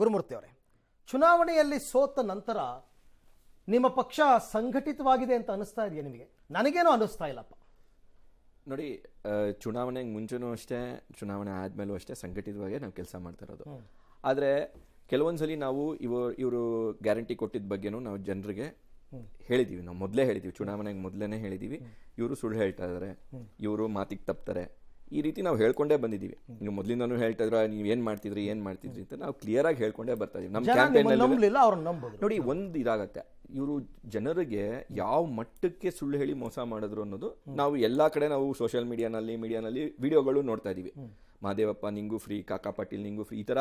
ಗುರುಮೂರ್ತಿ ಅವರೇ ಚುನಾವಣೆಯಲ್ಲಿ ಸೋತ ನಂತರ ನಿಮ್ಮ ಪಕ್ಷ ಸಂಘಟಿತವಾಗಿದೆ ಅಂತ ಅನಿಸ್ತಾ ಇದೆಯಾ ನಿಮಗೆ ನನಗೇನು ಅನಿಸ್ತಾ ಇಲ್ಲಪ್ಪ ನೋಡಿ ಚುನಾವಣೆಗೆ ಮುಂಚೆನೂ ಅಷ್ಟೇ ಚುನಾವಣೆ ಆದಮೇಲೂ ಅಷ್ಟೇ ಸಂಘಟಿತವಾಗಿ ನಾವು ಕೆಲಸ ಮಾಡ್ತಾ ಇರೋದು ಆದರೆ ಕೆಲವೊಂದ್ಸಲಿ ನಾವು ಇವರು ಇವರು ಗ್ಯಾರಂಟಿ ಕೊಟ್ಟಿದ್ದ ಬಗ್ಗೆನೂ ನಾವು ಜನರಿಗೆ ಹೇಳಿದ್ದೀವಿ ನಾವು ಮೊದಲೇ ಹೇಳಿದ್ದೀವಿ ಚುನಾವಣೆಗೆ ಮೊದಲೇ ಹೇಳಿದ್ದೀವಿ ಇವರು ಸುಳ್ಳು ಹೇಳ್ತಾ ಇದ್ದಾರೆ ಇವರು ಮಾತಿಗೆ ತಪ್ತಾರೆ ಈ ರೀತಿ ನಾವು ಹೇಳ್ಕೊಂಡೇ ಬಂದಿದ್ದೀವಿ ನೀವು ಮೊದಲಿಂದನೂ ಹೇಳ್ತಾ ನೀವು ಏನು ಮಾಡ್ತಿದ್ರಿ ಏನು ಮಾಡ್ತಿದ್ರಿ ಅಂತ ನಾವು ಕ್ಲಿಯರ್ ಆಗಿ ಹೇಳ್ಕೊಂಡೇ ಬರ್ತಾ ಇದ್ದೀವಿ ನಮ್ಮ ನೋಡಿ ಒಂದು ಇದಾಗತ್ತೆ ಇವರು ಜನರಿಗೆ ಯಾವ ಮಟ್ಟಕ್ಕೆ ಸುಳ್ಳು ಹೇಳಿ ಮೋಸ ಮಾಡಿದ್ರು ಅನ್ನೋದು ನಾವು ಎಲ್ಲಾ ಕಡೆ ನಾವು ಸೋಷಿಯಲ್ ಮೀಡಿಯಾನಲ್ಲಿ ಮೀಡಿಯಾನಲ್ಲಿ ವಿಡಿಯೋಗಳು ನೋಡ್ತಾ ಇದೀವಿ ಮಹದೇವಪ್ಪ ನಿಂಗೂ ಫ್ರೀ ಕಾಕಾ ಪಾಟೀಲ್ ನಿಂಗೂ ಫ್ರೀ ಈ ತರ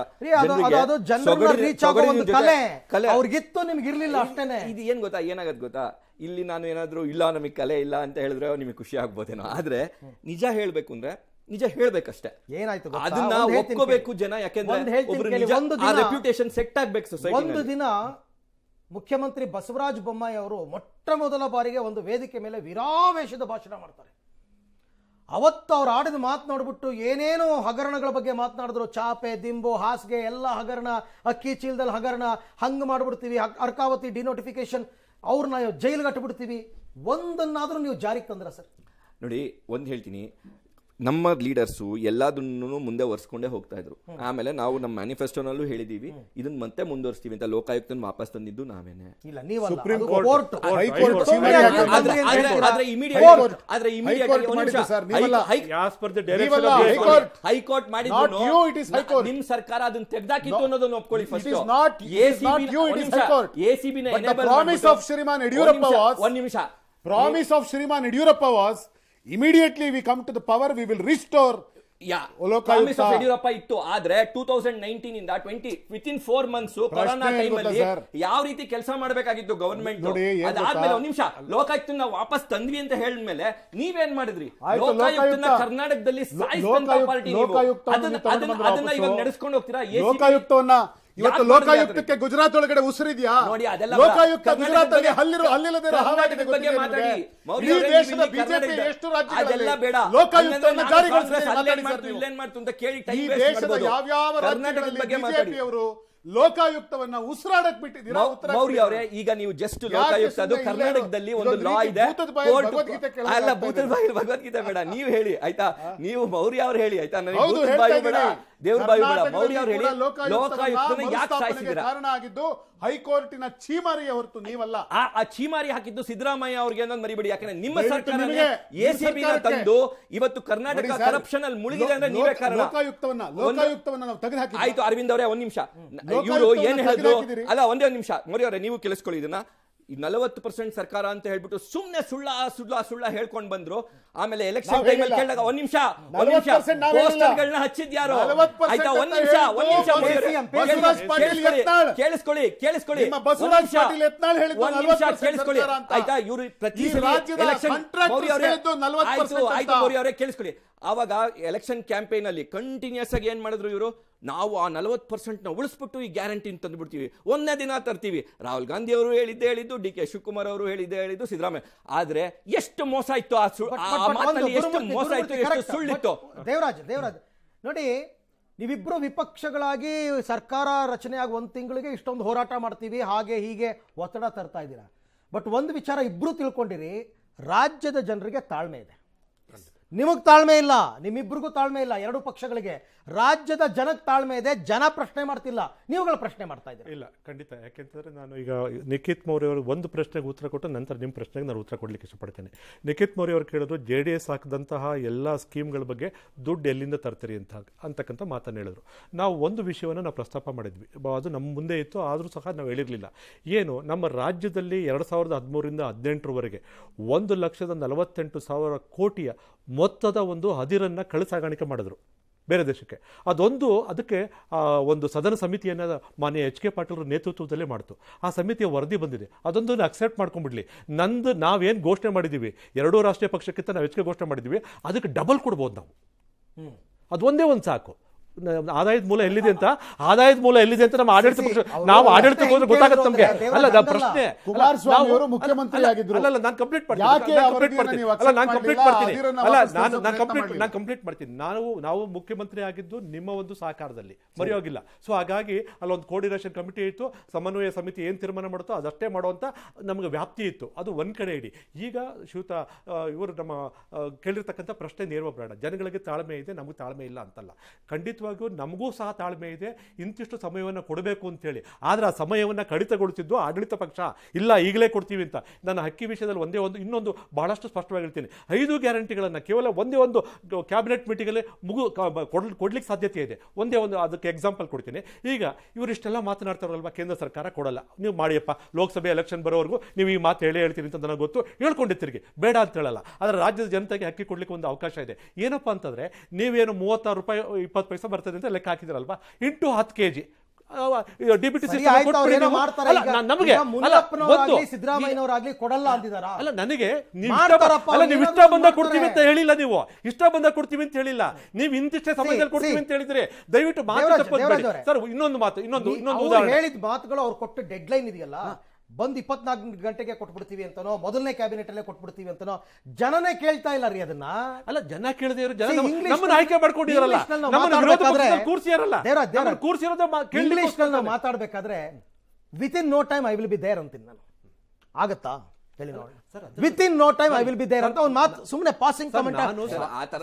ಅವ್ರಿಗಿತ್ತು ನಿಮ್ಗೆ ಇರ್ಲಿಲ್ಲ ಅಷ್ಟೇನೆ ಇದು ಏನ್ ಗೊತ್ತಾ ಏನಾಗತ್ ಗೊತ್ತಾ ಇಲ್ಲಿ ನಾನು ಏನಾದ್ರು ಇಲ್ಲ ನಮಗೆ ಕಲೆ ಇಲ್ಲ ಅಂತ ಹೇಳಿದ್ರೆ ನಿಮಗೆ ಖುಷಿ ಆಗ್ಬೋದೇನೋ ಆದ್ರೆ ನಿಜ ಹೇಳ್ಬೇಕು ಅಂದ್ರೆ ನಿಜ ಹೇಳ್ಬೇಕಷ್ಟೇ ಏನಾಯ್ತು ಅದನ್ನ ಒಪ್ಕೋಬೇಕು ಜನ ಯಾಕೆಂದ್ರೆ ಒಂದು ದಿನ ಮುಖ್ಯಮಂತ್ರಿ ಬಸವರಾಜ ಬೊಮ್ಮಾಯಿ ಅವರು ಮೊಟ್ಟ ಮೊದಲ ಬಾರಿಗೆ ಒಂದು ವೇದಿಕೆ ಮೇಲೆ ವಿರಾವೇಶದ ಭಾಷಣ ಮಾಡ್ತಾರೆ ಅವತ್ತು ಅವ್ರು ಆಡಿದ ಮಾತು ನೋಡ್ಬಿಟ್ಟು ಏನೇನೋ ಹಗರಣಗಳ ಬಗ್ಗೆ ಮಾತನಾಡಿದ್ರು ಚಾಪೆ ದಿಂಬು ಹಾಸಿಗೆ ಎಲ್ಲ ಹಗರಣ ಅಕ್ಕಿ ಚೀಲದಲ್ಲಿ ಹಗರಣ ಹಂಗೆ ಮಾಡಿಬಿಡ್ತೀವಿ ಅರ್ಕಾವತಿ ಡಿನೋಟಿಫಿಕೇಶನ್ ಅವ್ರನ್ನ ಜೈಲಿಗೆ ಕಟ್ಟಿಬಿಡ್ತೀವಿ ಒಂದನ್ನಾದರೂ ನೀವು ಜಾರಿಗೆ ತಂದ್ರ ಸರ್ ನೋಡಿ ಒಂದು ಹೇಳ್ತೀನಿ ನಮ್ಮ ಲೀಡರ್ಸು ಎಲ್ಲದನ್ನು ಮುಂದೆ ಒರೆಸ್ಕೊಂಡೇ ಹೋಗ್ತಾ ಇದ್ರು ಆಮೇಲೆ ನಾವು ನಮ್ಮ ಮ್ಯಾನಿಫೆಸ್ಟೋನಲ್ಲೂ ಹೇಳಿದೀವಿ ಇದನ್ನ ಮತ್ತೆ ಮುಂದುವರಿಸ್ತೀವಿ ಅಂತ ಲೋಕಾಯುಕ್ತನ ವಾಪಸ್ ತಂದಿದ್ದು ನಾವೇನೆ ಹೈಕೋರ್ಟ್ ಮಾಡಿದ್ದು ನಿಮ್ ಸರ್ಕಾರ ಅದನ್ನ ತೆಗ್ದಾಕಿತ್ತು ಅನ್ನೋದನ್ನ ಒಪ್ಕೊಳ್ಳಿ first ACB promise of Shriman Yediyurappa ಒಂದ್ ನಿಮಿಷ promise of Shriman Yediyurappa was immediately we come to the power we will restore Yediyurappa ಇತ್ತು ಆದ್ರೆ ಟೂ ತೌಸಂಡ್ ನೈನ್ಟೀನ್ ಇಂದ twenty within four months corona time ಅಲ್ಲಿ ಯಾವ ರೀತಿ ಕೆಲಸ ಮಾಡಬೇಕಾಗಿತ್ತು ಗವರ್ಮೆಂಟ್ ಅದಾದ್ಮೇಲೆ ಒಂದ್ ನಿಮಿಷ ಲೋಕಾಯುಕ್ತನ ವಾಪಸ್ ತಂದ್ವಿ ಅಂತ ಹೇಳಿದ್ಮೇಲೆ ನೀವೇನ್ ಮಾಡಿದ್ರಿ ಲೋಕಾಯುಕ್ತನ ಕರ್ನಾಟಕದಲ್ಲಿ ಪಾರ್ಟಿ ಅದನ್ನ ಇವಾಗ ನಡೆಸ್ಕೊಂಡು ಹೋಗ್ತೀರಾ ಲೋಕಾಯುಕ್ತವನ್ನ ಇವತ್ತು ಲೋಕಾಯುಕ್ತಕ್ಕೆ ಗುಜರಾತ್ ಒಳಗಡೆ ಉಸಿರಿದ್ಯಾ ಲೋಕಾಯುಕ್ತ ಗುಜರಾತ್ ಅಲ್ಲಿ ಅಲ್ಲಿರೋ ಅಲ್ಲಿಲ್ಲದೆ ಹಲ್ಲಿರೋ ಬಗ್ಗೆ ಮಾತಾಡಿ ಈ ದೇಶದ ಬಿಜೆಪಿ ಎಷ್ಟು ರಾಜ್ಯಗಳಲ್ಲಿ ಲೋಕಾಯುಕ್ತವನ್ನು ಜಾರಿಗೊಳಿಸಿದೆ ಈ ದೇಶದ ಯಾವ ರಾಜ್ಯಗಳಲ್ಲಿ ಬಿಜೆಪಿ ಅವರು ಲೋಕಾಯುಕ್ತವನ್ನ ಉಸಿರಾಡಕ್ ಬಿಟ್ಟಿದ್ದೀರಾ ಮೌರ್ಯ ಅವರೇ ಈಗ ನೀವು ಜಸ್ಟ್ ಲೋಕಾಯುಕ್ತ ಅದು ಕರ್ನಾಟಕದಲ್ಲಿ ಒಂದು ಲಾ ಇದೆ ಅಲ್ಲ ಭೂತದ ಬಾಯಿ ಭಗವದ್ಗೀತೆ ಬೇಡ ನೀವು ಹೇಳಿ ಆಯ್ತಾ ನೀವು ಮೌರ್ಯ ಅವ್ರು ಹೇಳಿ ಆಯ್ತಾ ನನಗೆ ಬೇಡ ದೇವ್ರ ಮೌರ್ಯ ಅವರು ಹೇಳಿ ಲೋಕಾಯುಕ್ತ ಕಾರಣ ಆಗಿದ್ದು ಹೈಕೋರ್ಟಿನ ಚೀಮಾರಿಯ ಹೊರತು ನೀವಲ್ಲ ಆ ಚೀಮಾರಿ ಹಾಕಿದ್ದು ಸಿದ್ದರಾಮಯ್ಯ ಅವ್ರಿಗೆ ಅನ್ನೋದು ಮರಿಬೇಡಿ ಯಾಕಂದ್ರೆ ನಿಮ್ಮ ಸರ್ಕಾರ ಎಸಿಬಿ ತಂದು ಇವತ್ತು ಕರ್ನಾಟಕ ಕರಪ್ಷನ್ ಅಲ್ಲಿ ಮುಳುಗಿದೆ ಅಂದ್ರೆ ನೀವೇ ಕಾರಣ ಲೋಕಾಯುಕ್ತವನ್ನ ಲೋಕಾಯುಕ್ತವನ್ನ ನಾವು ಆಯ್ತು ಅರವಿಂದ್ ಅವರೇ ಒಂದ್ ನಿಮಿಷ ಇವರು ಏನ್ ಹೇಳಿದ್ರು ಅಲ್ಲ ಒಂದೇ ಒಂದ್ ನಿಮಿಷ ಮೌರ್ಯ ಅವರೇ ನೀವು ಕೇಳಿಸ್ಕೊಳ್ಳಿ ಇದನ್ನ ಈ ನಲವತ್ತು ಪರ್ಸೆಂಟ್ ಸರ್ಕಾರ ಅಂತ ಹೇಳ್ಬಿಟ್ಟು ಸುಮ್ನೆ ಸುಳ್ಳ ಸುಳ್ಳ ಸುಳ್ಳ ಹೇಳ್ಕೊಂಡ್ ಬಂದ್ರು ಆಮೇಲೆ ಎಲೆಕ್ಷನ್ ಟೈಮಲ್ಲಿ ಕೇಳಿದಾಗ ಒಂದ್ ನಿಮಿಷ ಒಂದ್ ನಿಮಿಷ ಪೋಸ್ಟರ್ಗಳನ್ನ ಹಚ್ಚಿದ್ಯಾರು ಆಯ್ತಾ ಒಂದ್ ನಿಮಿಷ ಒಂದ್ ನಿಮಿಷ ಕೇಳಿಸ್ಕೊಳ್ಳಿ ಕೇಳಿಸ್ಕೊಳ್ಳಿ ಒಂದ್ ನಿಮಿಷ ಕೇಳಿಸ್ಕೊಳ್ಳಿ ಆಯ್ತಾ ಇವರು ಪ್ರತಿ ಎಲೆಕ್ಷನ್ ಆಯ್ತು ಆಯ್ತು ಅವರೇ ಕೇಳಿಸ್ಕೊಳ್ಳಿ ಆವಾಗ ಎಲೆಕ್ಷನ್ ಕ್ಯಾಂಪೇನಲ್ಲಿ ಕಂಟಿನ್ಯೂಸ್ ಆಗಿ ಏನು ಮಾಡಿದ್ರು ಇವರು ನಾವು ಆ ನಲವತ್ತು ಪರ್ಸೆಂಟ್ನ ಉಳಿಸ್ಬಿಟ್ಟು ಈ ಗ್ಯಾರಂಟಿನ ತಂದುಬಿಡ್ತೀವಿ ಒಂದೇ ದಿನ ತರ್ತೀವಿ ರಾಹುಲ್ ಗಾಂಧಿ ಅವರು ಹೇಳಿದ್ದೇ ಹೇಳಿದ್ದು ಡಿ ಕೆ ಶಿವಕುಮಾರ್ ಅವರು ಹೇಳಿದ್ದೆ ಹೇಳಿದ್ದು ಸಿದ್ದರಾಮಯ್ಯ ಆದರೆ ಎಷ್ಟು ಮೋಸ ಇತ್ತು ಆ ಎಷ್ಟು ಮೋಸ ಇತ್ತು ಎಷ್ಟು ಸುಳ್ಳಿತ್ತು ದೇವರಾಜ್ ದೇವರಾಜ್ ನೋಡಿ ನೀವಿಬ್ಬರು ವಿಪಕ್ಷಗಳಾಗಿ ಸರ್ಕಾರ ರಚನೆ ಆಗುವ ಒಂದು ತಿಂಗಳಿಗೆ ಇಷ್ಟೊಂದು ಹೋರಾಟ ಮಾಡ್ತೀವಿ ಹಾಗೆ ಹೀಗೆ ಒತ್ತಡ ತರ್ತಾ ಇದ್ದೀರಾ ಬಟ್ ಒಂದು ವಿಚಾರ ಇಬ್ಬರು ತಿಳ್ಕೊಂಡಿರಿ ರಾಜ್ಯದ ಜನರಿಗೆ ತಾಳ್ಮೆ ಇದೆ ನಿಮಗೆ ತಾಳ್ಮೆ ಇಲ್ಲ ನಿಮ್ಮಿಬ್ಬರಿಗೂ ತಾಳ್ಮೆ ಇಲ್ಲ ಎರಡು ಪಕ್ಷಗಳಿಗೆ ರಾಜ್ಯದ ಜನಕ್ಕೆ ತಾಳ್ಮೆ ಇದೆ ಜನ ಪ್ರಶ್ನೆ ಮಾಡ್ತಿಲ್ಲ ನೀವುಗಳು ಪ್ರಶ್ನೆ ಮಾಡ್ತಾ ಇದ್ದೀರಿ ಇಲ್ಲ ಖಂಡಿತ ಯಾಕೆಂತಂದರೆ ನಾನು ಈಗ ನಿಖಿತ್ ಮೌರ್ಯ ಅವರು ಒಂದು ಪ್ರಶ್ನೆಗೆ ಉತ್ತರ ಕೊಟ್ಟು ನಂತರ ನಿಮ್ಮ ಪ್ರಶ್ನೆಗೆ ನಾನು ಉತ್ತರ ಕೊಡಲಿಕ್ಕೆ ಇಷ್ಟಪಡ್ತೇನೆ ನಿಖಿತ್ ಮೌರ್ಯ ಅವರು ಕೇಳಿದ್ರು ಜೆ ಡಿ ಎಸ್ ಹಾಕಿದಂತಹ ಎಲ್ಲ ಸ್ಕೀಮ್ಗಳ ಬಗ್ಗೆ ದುಡ್ಡು ಎಲ್ಲಿಂದ ತರ್ತೀರಿ ಅಂತ ಅಂತಕ್ಕಂಥ ಮಾತನ್ನು ಹೇಳಿದ್ರು ನಾವು ಒಂದು ವಿಷಯವನ್ನು ನಾವು ಪ್ರಸ್ತಾಪ ಮಾಡಿದ್ವಿ ಅದು ನಮ್ಮ ಮುಂದೆ ಇತ್ತು ಆದರೂ ಸಹ ನಾವು ಹೇಳಿರಲಿಲ್ಲ ಏನು ನಮ್ಮ ರಾಜ್ಯದಲ್ಲಿ ಎರಡು ಸಾವಿರದ ಹದಿಮೂರರಿಂದ ಹದಿನೆಂಟರವರೆಗೆ ಒಂದು ಲಕ್ಷದ ನಲವತ್ತೆಂಟು ಸಾವಿರ ಕೋಟಿಯ ಮೊತ್ತದ ಒಂದು ಅದಿರನ್ನು ಕಳು ಸಾಗಾಣಿಕೆ ಮಾಡಿದ್ರು ಬೇರೆ ದೇಶಕ್ಕೆ ಅದೊಂದು ಅದಕ್ಕೆ ಒಂದು ಸದನ ಸಮಿತಿಯನ್ನು ಮಾನ್ಯ ಎಚ್ ಕೆ ಪಾಟೀಲ್ರ ನೇತೃತ್ವದಲ್ಲೇ ಮಾಡ್ತು ಆ ಸಮಿತಿಯ ವರದಿ ಬಂದಿದೆ ಅದೊಂದನ್ನು ಅಕ್ಸೆಪ್ಟ್ ಮಾಡ್ಕೊಂಡ್ಬಿಡಲಿ ನಂದು ನಾವೇನು ಘೋಷಣೆ ಮಾಡಿದ್ದೀವಿ ಎರಡೂ ರಾಷ್ಟ್ರೀಯ ಪಕ್ಷಕ್ಕಿಂತ ನಾವು ಹೆಚ್ಚಿಗೆ ಘೋಷಣೆ ಮಾಡಿದ್ದೀವಿ ಅದಕ್ಕೆ ಡಬಲ್ ಕೊಡ್ಬೋದು ನಾವು ಅದೊಂದೇ ಒಂದು ಸಾಕು ಆದಾಯದ ಮೂಲ ಎಲ್ಲಿದೆ ಅಂತ ಆದಾಯದ ಮೂಲ ಎಲ್ಲಿದೆ ಅಂತ ನಮ್ಮ ಆಡಳಿತ ಪಕ್ಷ ನಾವು ಆಡಳಿತ ಹೋದ್ರೆ ಗೊತ್ತಾಗುತ್ತೆ ನಮಗೆ ಅಲ್ಲ ಪ್ರಶ್ನೆ ಮುಖ್ಯಮಂತ್ರಿ ಆಗಿದ್ರು ಅಲ್ಲ ನಾನು ಕಂಪ್ಲೀಟ್ ಮಾಡ್ತೀನಿ ಮಾಡ್ತೀನಿ ಅಲ್ಲ ನಾನು ಕಂಪ್ಲೀಟ್ ಮಾಡ್ತೀನಿ ಅಲ್ಲ ಕಂಪ್ಲೀಟ್ ಮಾಡ್ತೀನಿ ನಾವು ನಾವು ಮುಖ್ಯಮಂತ್ರಿ ಆಗಿದ್ದು ನಿಮ್ಮ ಒಂದು ಸಹಕಾರದಲ್ಲಿ ಮರೆಯೋಗಿಲ್ಲ ಸೊ ಹಾಗಾಗಿ ಅಲ್ಲೊಂದು ಕೋರ್ಡಿನೇಷನ್ ಕಮಿಟಿ ಇತ್ತು ಸಮನ್ವಯ ಸಮಿತಿ ಏನು ತೀರ್ಮಾನ ಮಾಡುತ್ತೋ ಅದಷ್ಟೇ ಮಾಡುವಂತ ನಮಗೆ ವ್ಯಾಪ್ತಿ ಇತ್ತು ಅದು ಒಂದ್ ಕಡೆ ಇಡಿ ಈಗ ಶಿವತ ಇವರು ನಮ್ಮ ಕೇಳಿರ್ತಕ್ಕಂಥ ಪ್ರಶ್ನೆ ನೇರವ ಬೇಡ ಜನಗಳಿಗೆ ತಾಳ್ಮೆ ಇದೆ ನಮಗೆ ತಾಳ್ಮೆ ಇಲ್ಲ ಅಂತಲ್ಲ ಖಂಡಿತ ಖಂಡಿತವಾಗಿಯೂ ನಮಗೂ ಸಹ ತಾಳ್ಮೆ ಇದೆ ಇಂತಿಷ್ಟು ಸಮಯವನ್ನು ಕೊಡಬೇಕು ಅಂತೇಳಿ ಆದರೆ ಆ ಸಮಯವನ್ನು ಕಡಿತಗೊಳಿಸಿದ್ದು ಆಡಳಿತ ಪಕ್ಷ ಇಲ್ಲ ಈಗಲೇ ಕೊಡ್ತೀವಿ ಅಂತ ನಾನು ಹಕ್ಕಿ ವಿಷಯದಲ್ಲಿ ಒಂದೇ ಒಂದು ಇನ್ನೊಂದು ಬಹಳಷ್ಟು ಸ್ಪಷ್ಟವಾಗಿ ಹೇಳ್ತೀನಿ ಐದು ಗ್ಯಾರಂಟಿಗಳನ್ನು ಕೇವಲ ಒಂದೇ ಒಂದು ಕ್ಯಾಬಿನೆಟ್ ಮೀಟಿಂಗಲ್ಲಿ ಮುಗು ಕೊಡ್ಲಿಕ್ಕೆ ಸಾಧ್ಯತೆ ಇದೆ ಒಂದೇ ಒಂದು ಅದಕ್ಕೆ ಎಕ್ಸಾಂಪಲ್ ಕೊಡ್ತೀನಿ ಈಗ ಇವರಿಷ್ಟೆಲ್ಲ ಮಾತನಾಡ್ತಾರಲ್ವ ಕೇಂದ್ರ ಸರ್ಕಾರ ಕೊಡಲ್ಲ ನೀವು ಮಾಡಿಯಪ್ಪ ಲೋಕಸಭೆ ಎಲೆಕ್ಷನ್ ಬರೋವರೆಗೂ ನೀವು ಈ ಮಾತು ಹೇಳಿ ಹೇಳ್ತೀರಿ ಅಂತ ನನಗೆ ಗೊತ್ತು ಹೇಳ್ಕೊಂಡಿರ್ತೀರಿ ಬೇಡ ಅಂತ ಹೇಳಲ್ಲ ಆದರೆ ರಾಜ್ಯದ ಜನತೆಗೆ ಹಕ್ಕಿ ಕೊಡ್ಲಿಕ್ಕೆ ಒಂದು ಅವಕಾಶ ಇದೆ ಏನಪ್ಪ ಅಂತಂದರೆ ನೀವೇನು ಮೂವತ್ತಾರು ರೂಪಾಯಿ ಇಪ್ಪತ್ತು ಪೈಸೆ ಬರ್ತದೆ ಅಂತ ಲೆಕ್ಕ ಹಾಕಿದ್ರಲ್ವಾ ಇಂಟು ಹತ್ತು K G D B T C ನಮಗೆ ಸಿದ್ದರಾಮಯ್ಯನವರಾಗ್ಲಿ ಕೊಡಲ್ಲ ಅಂತಿದಾರ ಅಲ್ಲ ನನಗೆ ನೀವು ಇಷ್ಟ ಬಂದ ಕೊಡ್ತೀವಿ ಅಂತ ಹೇಳಿಲ್ಲ ನೀವು ಇಷ್ಟ ಬಂದ ಕೊಡ್ತೀವಿ ಅಂತ ಹೇಳಿಲ್ಲ ನೀವು ಇಂತಿಷ್ಟೇ ಸಮಯದಲ್ಲಿ ಕೊಡ್ತೀವಿ ಅಂತ ಹೇಳಿದ್ರೆ ದಯವಿಟ್ಟು ಮಾತು ಸರ್ ಇನ್ನೊಂದು ಮಾತು ಇನ್ನೊಂದು ಇನ್ನೊಂದು ಉದಾಹರಣೆ ಹೇಳಿದ ಮಾತುಗಳು ಅವ್ರು ಕೊಟ್ಟು ಡೆಡ್ ಲೈನ್ ಇದೆಯಲ್ಲ ಬಂದು ಇಪ್ಪತ್ನಾಲ್ಕು ಗಂಟೆಗೆ ಕೊಟ್ಬಿಡ್ತೀವಿ ಅಂತನೋ ಮೊದಲನೇ ಕ್ಯಾಬಿನೆಟ್ ಅಲ್ಲೇ ಕೊಟ್ಬಿಡ್ತೀವಿ ಅಂತನೋ ಜನನೇ ಕೇಳ್ತಾ ಇಲ್ಲ ರೀ ಅದನ್ನ ಅಲ್ಲ ಜನ ಕೇಳದೇ ಇರೋ ಜನ ಆಯ್ಕೆ ಮಾಡ್ಕೊಂಡಿರಲ್ಲ within no time I will be there ಅಂತೀನಿ ನಾನು ಆಗುತ್ತಾ within no time I will be there ಅಂತ ಒಂದು ಮಾತು ಸುಮ್ಮನೆ ಪಾಸಿಂಗ್ ಕಮೆಂಟ್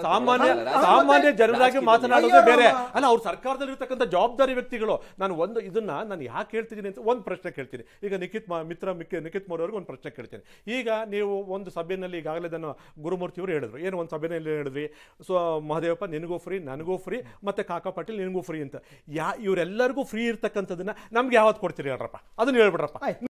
ಸಾಮಾನ್ಯ ಸಾಮಾನ್ಯ ಜನರಾಗಿ ಮಾತನಾಡೋದು ಬೇರೆ ಅಲ್ಲ ಅವ್ರ ಸರ್ಕಾರದಲ್ಲಿ ಇರತಕ್ಕಂಥ ಜವಾಬ್ದಾರಿ ವ್ಯಕ್ತಿಗಳು ನಾನು ಒಂದು ಇದನ್ನ ನಾನು ಯಾಕೆ ಹೇಳ್ತಿದ್ದೀನಿ ಅಂತ ಒಂದು ಪ್ರಶ್ನೆ ಕೇಳ್ತೀನಿ ಈಗ ನಿಖಿತ್ ಮಿತ್ರ ನಿಖಿತ್ ಮೋರ್ ಅವ್ರಿಗೆ ಒಂದು ಪ್ರಶ್ನೆ ಕೇಳ್ತೀನಿ ಈಗ ನೀವು ಒಂದು ಸಭೆಯಲ್ಲಿ ಈಗಾಗಲೇ ನಾನು ಗುರುಮೂರ್ತಿ ಅವರು ಹೇಳಿದ್ರು ಏನು ಒಂದು ಸಭೆಯಲ್ಲಿ ಹೇಳಿದ್ವಿ ಸೊ ಮಹದೇವಪ್ಪ ನಿನಗೂ ಫ್ರೀ ನನಗೂ ಫ್ರೀ ಮತ್ತೆ ಕಾಕಾ ಪಾಟೀಲ್ ನಿನಗೂ ಫ್ರೀ ಅಂತ ಯಾ ಇವರೆಲ್ಲರಿಗೂ ಫ್ರೀ ಇರ್ತಕ್ಕಂಥದನ್ನ ನಮ್ಗೆ ಯಾವತ್ತು ಕೊಡ್ತೀರಿ ಹೇಳ್ರಪ್ಪ ಅದನ್ನ ಹೇಳ್ಬಿಡ್ರಪ್ಪ